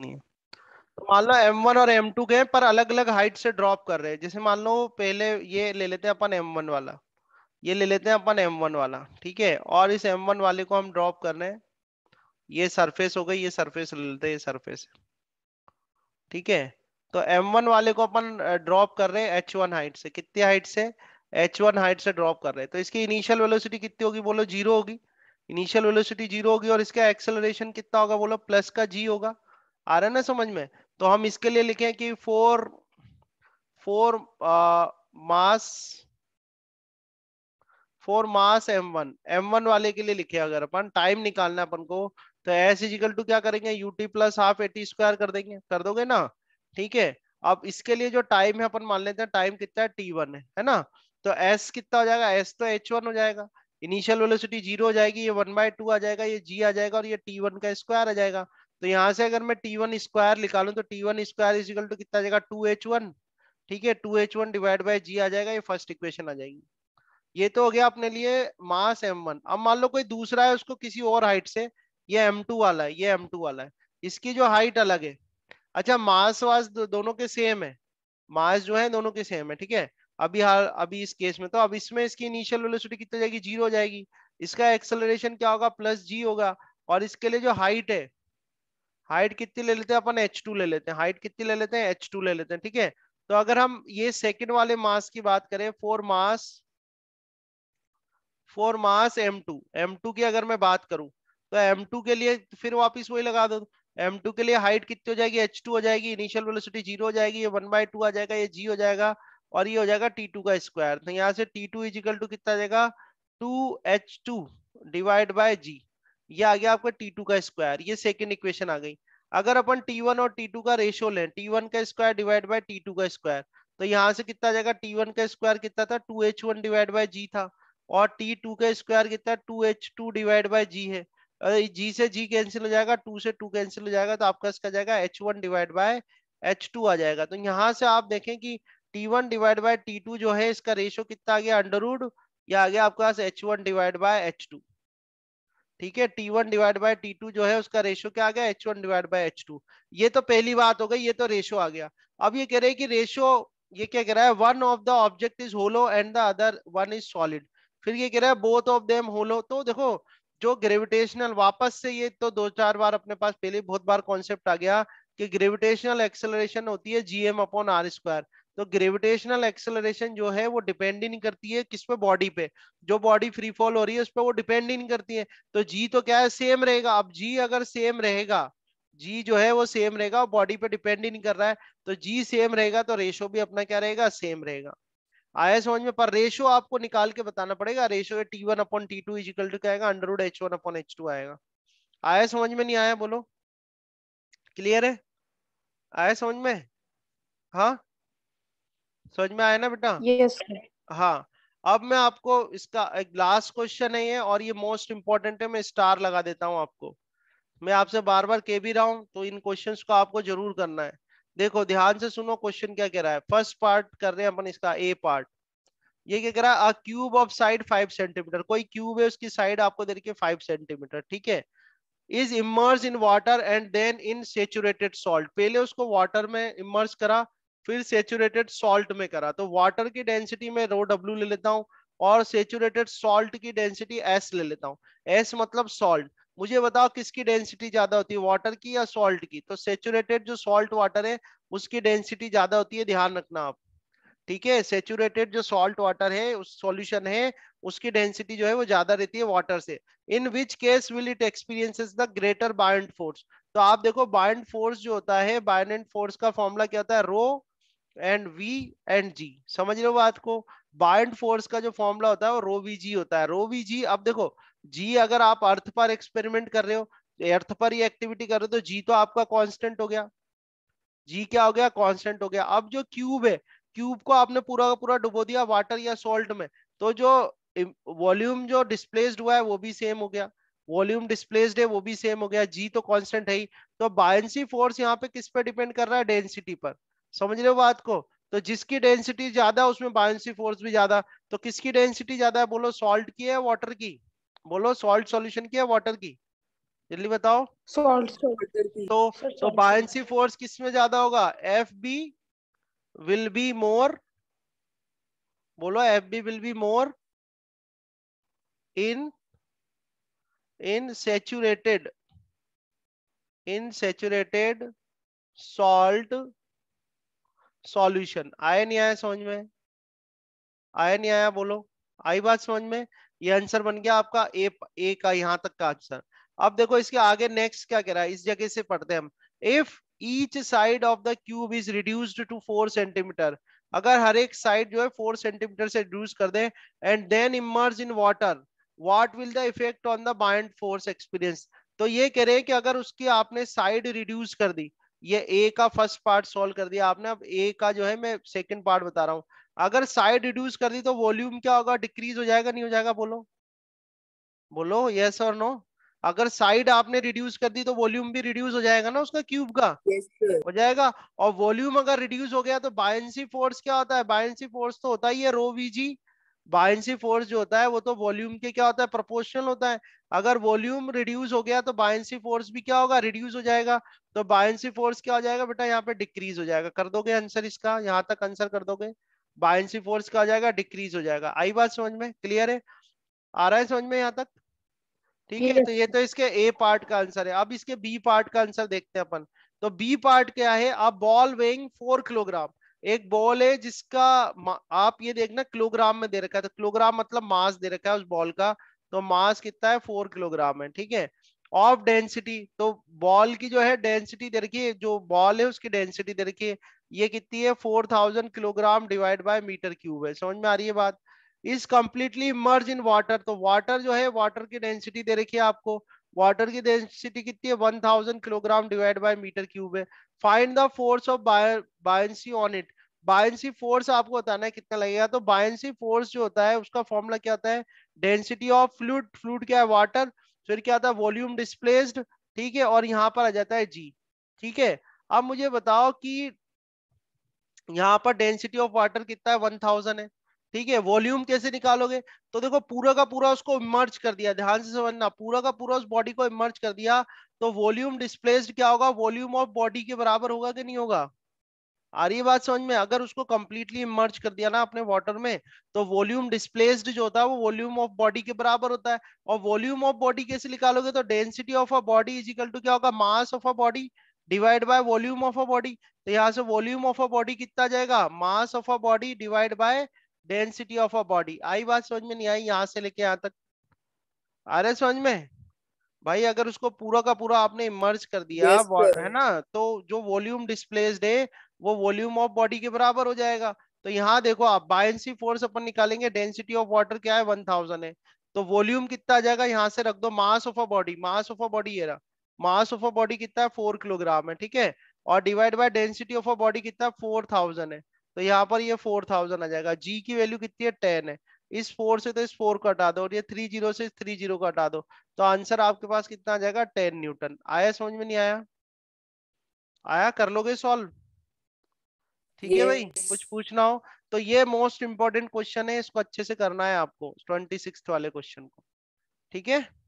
नहीं है तो मान लो M1 और M2 गए पर अलग अलग हाइट से ड्रॉप कर रहे हैं जैसे मान लो पहले ये ले लेते हैं अपन M1 वाला ये ले लेते हैं अपन M1 वाला ठीक है और इस M1 वाले को हम ड्रॉप कर रहे हैं ये सरफेस हो गई ये सरफेस ले लेते हैं ये सरफेस ठीक है तो M1 वाले को अपन ड्रॉप कर रहे हैं H1 हाइट से कितनी हाइट से H1 हाइट से ड्रॉप कर रहे हैं तो इसकी इनिशियल वेलोसिटी कितनी होगी बोलो जीरो होगी इनिशियल वेलोसिटी जीरो होगी और इसका एक्सेलरेशन कितना होगा बोलो प्लस का जी होगा आ रहा है ना समझ में तो हम इसके लिए लिखे कि four four mass four mass M one M one वाले के लिए लिखे अगर अपन टाइम निकालना अपन को तो एस इजिकल टू क्या करेंगे ut plus half at square कर देंगे कर दोगे ना ठीक है अब इसके लिए जो टाइम है अपन मान लेते हैं टाइम कितना है टी वन है है ना तो एस कितना हो जाएगा एस तो एच वन हो जाएगा इनिशियल वेलोसिटी जीरो हो जाएगी ये वन बाय टू आ जाएगा ये जी आ जाएगा और ये टी वन का स्क्वायर आ जाएगा तो यहां से अगर मैं टी वन स्क्वायर निकालू तो T one square equal to कितना जाएगा टू एच वन ठीक है two H one divide by G आ जाएगा ये फर्स्ट इक्वेशन आ जाएगी ये तो हो गया अपने लिए मास एम वन अब मान लो कोई दूसरा है उसको किसी और हाइट से ये एम टू वाला है ये एम टू वाला है इसकी जो हाइट अलग है अच्छा मास वास दो, दोनों के सेम है मास जो है दोनों के सेम है ठीक है अभी हाल अभी इस केस में तो अब इसमें इसकी इनिशियल वेलोसिटी कितनी जाएगी जीरो हो जाएगी इसका एक्सेलरेशन क्या होगा प्लस जी होगा और इसके लिए जो हाइट है हाइट कितनी ले लेते हैं अपन एच टू ले लेते हैं हाइट कितनी ले लेते हैं एच टू ले लेते हैं ठीक है तो अगर हम ये सेकेंड वाले मास की बात करें four mass four mass M two M two की अगर मैं बात करूं तो एम टू के लिए फिर वापिस वही लगा दो एम टू के लिए हाइट कितनी हो जाएगी एच टू हो जाएगी इनिशियल वेलोसिटी जीरो हो जाएगी ये वन बाय टू आ जाएगा ये जी हो जाएगा और ये हो जाएगा टी टू का स्क्वायर तो यहाँ से टी टू इजिकल टू कितना two H two divide by G ये आ गया आपका टी टू का स्क्वायर ये सेकेंड इक्वेशन आ गई अगर अपन T1 और T2 का रेशियो लें T1 का स्क्वायर डिवाइड बाय T2 का स्क्वायर तो यहाँ से कितना जाएगा T1 का स्क्वायर कितना था 2H1 डिवाइड बाय G था और T2 का स्क्वायर कितना 2H2 डिवाइड बाय G है और G से G कैंसिल हो जाएगा 2 से 2 कैंसिल हो जाएगा तो आपका इसका जाएगा H1 डिवाइड बाय H2 आ जाएगा तो यहाँ से आप देखें कि T one divide by T two जो है इसका रेशियो कितना आ गया अंडर रूड या आ गया आपके पास H one divide by H two ठीक है T one divide by T two जो है उसका रेशो क्या आ गया H one divide by H two ये तो पहली बात हो गई ये तो रेशो आ गया अब ये कह रहे हैं कि रेशो ये क्या कह रहा है one of the object is hollow and the other one is solid फिर ये कह रहा है बोथ ऑफ देम होलो तो देखो जो ग्रेविटेशनल वापस से ये तो दो चार बार अपने पास पहले बहुत बार कॉन्सेप्ट आ गया कि ग्रेविटेशनल एक्सेलरेशन होती है जीएम अपॉन आर स्क्वायर तो ग्रेविटेशनल एक्सेलरेशन जो है वो डिपेंड ही नहीं करती है किस पे बॉडी पे जो बॉडी फ्री फॉल हो रही है उस पर वो डिपेंड ही नहीं करती है तो जी तो क्या है सेम रहेगा अब जी अगर सेम रहेगा जी जो है वो सेम रहेगा बॉडी पे डिपेंड ही नहीं कर रहा है तो जी सेम रहेगा तो रेशो भी अपना क्या रहेगा सेम रहेगा आया समझ में पर रेशो आपको निकाल के बताना पड़ेगा ratio T one upon T two equal to क्या आएगा under root H one upon H two आएगा आया समझ में नहीं आया बोलो क्लियर है आया समझ में हाँ समझ में आया ना बेटा yes, हाँ अब मैं आपको इसका एक लास्ट क्वेश्चन है ये और ये मोस्ट इम्पोर्टेंट है मैं स्टार लगा देता हूँ आपको मैं आपसे बार बार कह भी रहा हूँ तो इन क्वेश्चन को आपको जरूर करना है देखो ध्यान से सुनो क्वेश्चन क्या कह रहा है फर्स्ट पार्ट कर रहे हैं अपन इसका ए पार्ट ये क्या कह रहा है cube of side five centimetre कोई क्यूब है उसकी साइड आपको दे रखी है फाइव सेंटीमीटर ठीक है is immerse in water and then in saturated salt पहले उसको वाटर में इमर्स करा फिर सेचुरेटेड सॉल्ट में करा तो वाटर की डेंसिटी में रो डब्ल्यू ले लेता हूँ और सेचुरेटेड सॉल्ट की डेंसिटी एस ले लेता हूँ एस मतलब सॉल्ट मुझे बताओ किसकी डेंसिटी ज्यादा होती है वाटर की या सॉल्ट की तो सेचुरेटेड जो सॉल्ट वाटर है उसकी डेंसिटी ज्यादा होती है ध्यान रखना आप ठीक है सेचुरेटेड जो सॉल्ट वाटर है उस सॉल्यूशन है उसकी डेंसिटी जो है वो ज्यादा रहती है वाटर से in which case will it experiences the greater buoyant force तो आप देखो बायड फोर्स जो होता है बायड फोर्स का फॉर्मूला क्या होता है rho and V and G समझ रहे हो बात को बाइंड फोर्स का जो फॉर्मूला होता है वो रो वी जी होता है रो वी जी अब देखो जी अगर आप अर्थ पर एक्सपेरिमेंट कर रहे हो अर्थ पर ही एक्टिविटी कर रहे हो तो जी तो आपका कांस्टेंट हो गया जी क्या हो गया कांस्टेंट हो गया अब जो क्यूब है क्यूब को आपने पूरा का पूरा डुबो दिया वाटर या सोल्ट में तो जो वॉल्यूम जो डिस्प्लेस्ड हुआ है वो भी सेम हो गया वॉल्यूम डिस्प्लेस्ड है वो भी सेम हो गया जी तो कांस्टेंट है ही तो बायसी फोर्स यहाँ पे किस पे डिपेंड कर रहा है डेंसिटी पर समझ रहे हो बात को तो जिसकी डेंसिटी ज्यादा उसमें बायोसी फोर्स भी ज्यादा तो किसकी डेंसिटी ज्यादा है बोलो सॉल्ट की है वाटर की बोलो सॉल्ट सॉल्यूशन की है वाटर की जल्दी बताओ सॉल्ट तो तो बायोसी फोर्स किस में ज्यादा होगा F B will be more बोलो F B will be more in in saturated in saturated salt solution आया नहीं आया समझ में आया नहीं आया बोलो आई बात समझ में ये आंसर बन गया आपका ए ए का यहां तक का आंसर अब देखो इसके आगे नेक्स्ट क्या कह रहा है इस जगह से पढ़ते हैं हम if each side of the cube is reduced to four centimetre अगर हर एक साइड जो है फोर सेंटीमीटर से रिड्यूस कर दे and then immerge in water what will the effect on the buoyant force experience तो ये कह रहे हैं कि अगर उसकी आपने साइड रिड्यूस कर दी ये ए का फर्स्ट पार्ट सोल्व कर दिया आपने अब ए का जो है मैं सेकेंड पार्ट बता रहा हूँ अगर साइड रिड्यूस कर दी तो वॉल्यूम क्या होगा डिक्रीज हो जाएगा नहीं हो जाएगा बोलो बोलो यस और नो अगर साइड आपने रिड्यूस कर दी तो वॉल्यूम भी रिड्यूस हो जाएगा ना उसका क्यूब का yes, हो जाएगा और वॉल्यूम अगर रिड्यूस हो गया तो बायसी फोर्स क्या होता है बायसी फोर्स तो होता ही है रो वीजी बायसी फोर्स जो होता है वो तो वॉल्यूम के क्या होता है प्रोपोर्शनल होता है अगर वॉल्यूम रिड्यूस हो गया तो बायसी फोर्स भी क्या होगा रिड्यूस हो जाएगा तो बायसी फोर्स क्या हो जाएगा बेटा यहाँ पे डिक्रीज हो जाएगा कर दोगे आंसर इसका यहाँ तक आंसर कर दोगे बायसी फोर्स क्या हो जाएगा डिक्रीज हो जाएगा आई बात समझ में क्लियर है आ रहा है समझ में यहाँ तक ठीक है तो ये तो इसके ए पार्ट का आंसर है अब इसके बी पार्ट का आंसर देखते हैं अपन तो बी पार्ट क्या है अब बॉल वेइंग फोर किलोग्राम एक बॉल है जिसका आप ये देखना किलोग्राम में दे रखा है तो किलोग्राम मतलब मास दे रखा है उस बॉल का तो मास कितना है फोर किलोग्राम है ठीक है ऑफ डेंसिटी तो बॉल की जो है डेंसिटी दे रखी है जो बॉल है उसकी डेंसिटी दे रखी है ये कितनी है four thousand kilogram divide by metre cube है समझ में आ रही है बात is completely merge in water तो वाटर जो है वाटर की डेंसिटी दे रखी है आपको वाटर की डेंसिटी कितनी है thousand kilogram divide by metre cube है find the force of buoyancy on it buoyancy force आपको बताना है कितना लगेगा तो बायसी फोर्स जो होता है उसका फॉर्मूला क्या होता है डेंसिटी ऑफ फ्लूड फ्लूड क्या है वाटर फिर क्या होता है वॉल्यूम डिस्प्लेस्ड ठीक है और यहाँ पर आ जाता है जी ठीक है अब मुझे बताओ कि यहाँ पर डेंसिटी ऑफ वाटर कितना है वन थाउजेंड है ठीक है वॉल्यूम कैसे निकालोगे तो देखो पूरा का पूरा उसको इमर्ज कर दिया ध्यान से समझना पूरा का पूरा उस बॉडी को इमर्ज कर दिया तो वॉल्यूम डिस्प्लेस्ड क्या होगा वॉल्यूम ऑफ बॉडी के बराबर होगा कि नहीं होगा आ रही बात समझ में अगर उसको कंप्लीटली इमर्ज कर दिया ना अपने वाटर में तो वॉल्यूम डिस्प्लेस्ड जो होता है वो वॉल्यूम ऑफ बॉडी के बराबर होता है और वॉल्यूम ऑफ बॉडी कैसे निकालोगे तो density of a body equal to क्या होगा mass of a body divide by volume of a body तो यहाँ से वॉल्यूम ऑफ अ बॉडी कितना जाएगा mass of a body divide by density of a body आई बात समझ में नहीं आई यहां से लेके यहाँ तक आ रहे समझ में भाई अगर उसको पूरा का पूरा आपने इमर्ज कर दिया yes, है ना तो जो वॉल्यूम डिस्प्लेस्ड है वो वॉल्यूम ऑफ बॉडी के बराबर हो जाएगा तो यहाँ देखो आप बायसी फोर्स अपन निकालेंगे डेंसिटी ऑफ वाटर क्या है वन थाउजेंड है तो वॉल्यूम कितना आ जाएगा यहाँ से रख दो mass of a body mass of a body ये रहा मास ऑफ अ बॉडी कितना है फोर किलोग्राम है ठीक है और divide by density of a body कितना है फोर थाउजेंड है तो यहाँ पर ये फोर थाउजेंड आ जाएगा जी की वैल्यू कितनी है टेन है इस फोर से तो इस फोर को हटा दो और ये थ्री जीरो से थ्री जीरो को हटा दो तो आंसर आपके पास कितना आ जाएगा टेन न्यूटन आया समझ में नहीं आया आया कर लोगे सॉल्व ठीक है भाई कुछ पूछना हो तो ये मोस्ट इंपॉर्टेंट क्वेश्चन है इसको अच्छे से करना है आपको ट्वेंटी सिक्स वाले क्वेश्चन को ठीक है